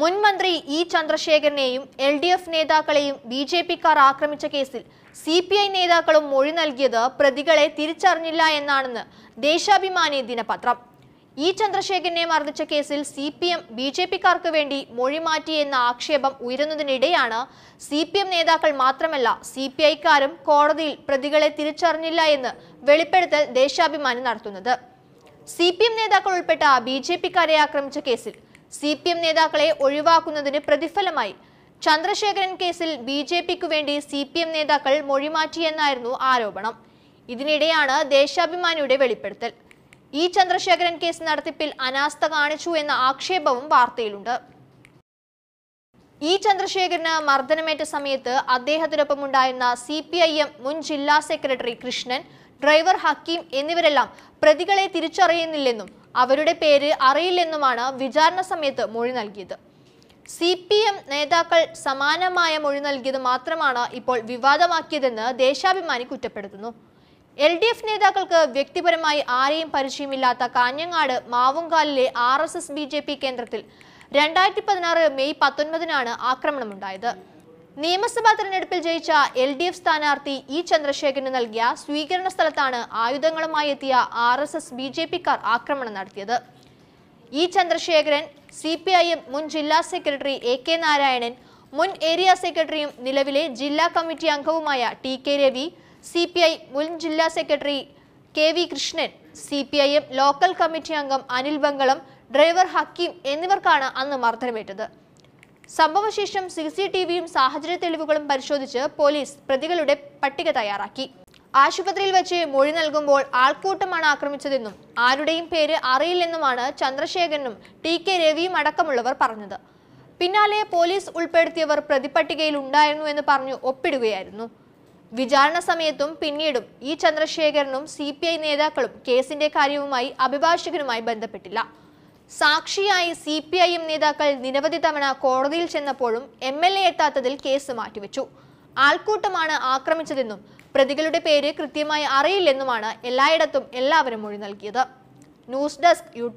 മുൻ മന്ത്രി ഇ ചന്ദ്രശേഖരനെയും എൽ ഡി എഫ് നേതാക്കളെയും ബി ജെ പിക്കാർ ആക്രമിച്ച കേസിൽ സി പി ഐ നേതാക്കളും മൊഴി നൽകിയത് പ്രതികളെ തിരിച്ചറിഞ്ഞില്ല എന്നാണെന്ന് ദേശാഭിമാനി ദിനപത്രം ഇ ചന്ദ്രശേഖരനെ മർദ്ദിച്ച കേസിൽ C P M B J പിക്കാർക്ക് വേണ്ടി മൊഴി എന്ന ആക്ഷേപം ഉയരുന്നതിനിടെയാണ് സി പി എം നേതാക്കൾ മാത്രമല്ല സി പി ഐക്കാരും കോടതിയിൽ പ്രതികളെ തിരിച്ചറിഞ്ഞില്ല എന്ന് വെളിപ്പെടുത്തൽ ദേശാഭിമാനി നടത്തുന്നത് സി പി എം നേതാക്കൾ ഉൾപ്പെട്ട ബി ജെ പിക്കാരെ ആക്രമിച്ച കേസിൽ സി പി എം നേതാക്കളെ ഒഴിവാക്കുന്നതിന് പ്രതിഫലമായി ചന്ദ്രശേഖരൻ കേസിൽ ബി ജെ പിക്ക് വേണ്ടി സി പി എം നേതാക്കൾ മൊഴിമാറ്റിയെന്നായിരുന്നു ആരോപണം ഇതിനിടെയാണ് ദേശാഭിമാനിയുടെ വെളിപ്പെടുത്തൽ ഈ ചന്ദ്രശേഖരൻ കേസ് നടത്തിപ്പിൽ അനാസ്ഥ കാണിച്ചു എന്ന ആക്ഷേപവും വാർത്തയിലുണ്ട് ഈ ചന്ദ്രശേഖരന് മർദ്ദനമേറ്റ സമയത്ത് അദ്ദേഹത്തിനൊപ്പമുണ്ടായിരുന്ന സി പി ഐ എം മുൻ ജില്ലാ സെക്രട്ടറി കൃഷ്ണൻ ഡ്രൈവർ ഹക്കീം എന്നിവരെല്ലാം പ്രതികളെ തിരിച്ചറിയുന്നില്ലെന്നും അവരുടെ പേര് അറിയില്ലെന്നുമാണ് വിചാരണ സമയത്ത് മൊഴി നൽകിയത് സി പി എം നേതാക്കൾ സമാനമായ മൊഴി നൽകിയത് മാത്രമാണ് ഇപ്പോൾ വിവാദമാക്കിയതെന്ന് ദേശാഭിമാനി കുറ്റപ്പെടുത്തുന്നു എൽ ഡി എഫ് നേതാക്കൾക്ക് വ്യക്തിപരമായി ആരെയും പരിചയമില്ലാത്ത കാഞ്ഞങ്ങാട് മാവുങ്കാലിലെ R S S B J P കേന്ദ്രത്തിൽ രണ്ടായിരത്തി പതിനാറ് മെയ് പത്തൊൻപതിനാണ് ആക്രമണമുണ്ടായത് നിയമസഭാ തെരഞ്ഞെടുപ്പിൽ ജയിച്ച എൽ ഡി എഫ് സ്ഥാനാർത്ഥി ഇ ചന്ദ്രശേഖരന് നൽകിയ സ്വീകരണ സ്ഥലത്താണ് ആയുധങ്ങളുമായി എത്തിയ R S S B J പിക്കാർ ആക്രമണം നടത്തിയത് E Chandrasekharan C P I M മുൻ ജില്ലാ സെക്രട്ടറി എ കെ നാരായണൻ മുൻ ഏരിയ സെക്രട്ടറിയും നിലവിലെ ജില്ലാ കമ്മിറ്റി അംഗവുമായ T K Ravi C P I മുൻ ജില്ലാ secretary K V Krishnan C P I M local committee അംഗം അനിൽ ബംഗളം ഡ്രൈവർ ഹക്കീം എന്നിവർക്കാണ് അന്ന് മർദ്ദനമേറ്റത് സംഭവശേഷം സി സി ടി വിയും സാഹചര്യ തെളിവുകളും പരിശോധിച്ച് പോലീസ് പ്രതികളുടെ പട്ടിക തയ്യാറാക്കി ആശുപത്രിയിൽ വെച്ച് മൊഴി നൽകുമ്പോൾ ആൾക്കൂട്ടമാണ് ആക്രമിച്ചതെന്നും ആരുടെയും പേര് അറിയില്ലെന്നുമാണ് ചന്ദ്രശേഖരനും ടി കെ രവിയും അടക്കമുള്ളവർ പറഞ്ഞത് പിന്നാലെ പോലീസ് ഉൾപ്പെടുത്തിയവർ പ്രതിപട്ടികയിൽ ഉണ്ടായിരുന്നു എന്ന് പറഞ്ഞു ഒപ്പിടുകയായിരുന്നു വിചാരണ സമയത്തും പിന്നീടും ഈ ചന്ദ്രശേഖരനും സി നേതാക്കളും കേസിന്റെ കാര്യവുമായി അഭിഭാഷകനുമായി ബന്ധപ്പെട്ടില്ല സാക്ഷിയായി സി പി ഐ എം നേതാക്കൾ നിരവധി തവണ കോടതിയിൽ ചെന്നപ്പോഴും എം എൽ എ എത്താത്തതിൽ കേസ് മാറ്റിവെച്ചു ആൾക്കൂട്ടമാണ് ആക്രമിച്ചതെന്നും പ്രതികളുടെ പേര് കൃത്യമായി അറിയില്ലെന്നുമാണ് എല്ലായിടത്തും എല്ലാവരും മൊഴി നൽകിയത് ന്യൂസ് ഡെസ്ക് യു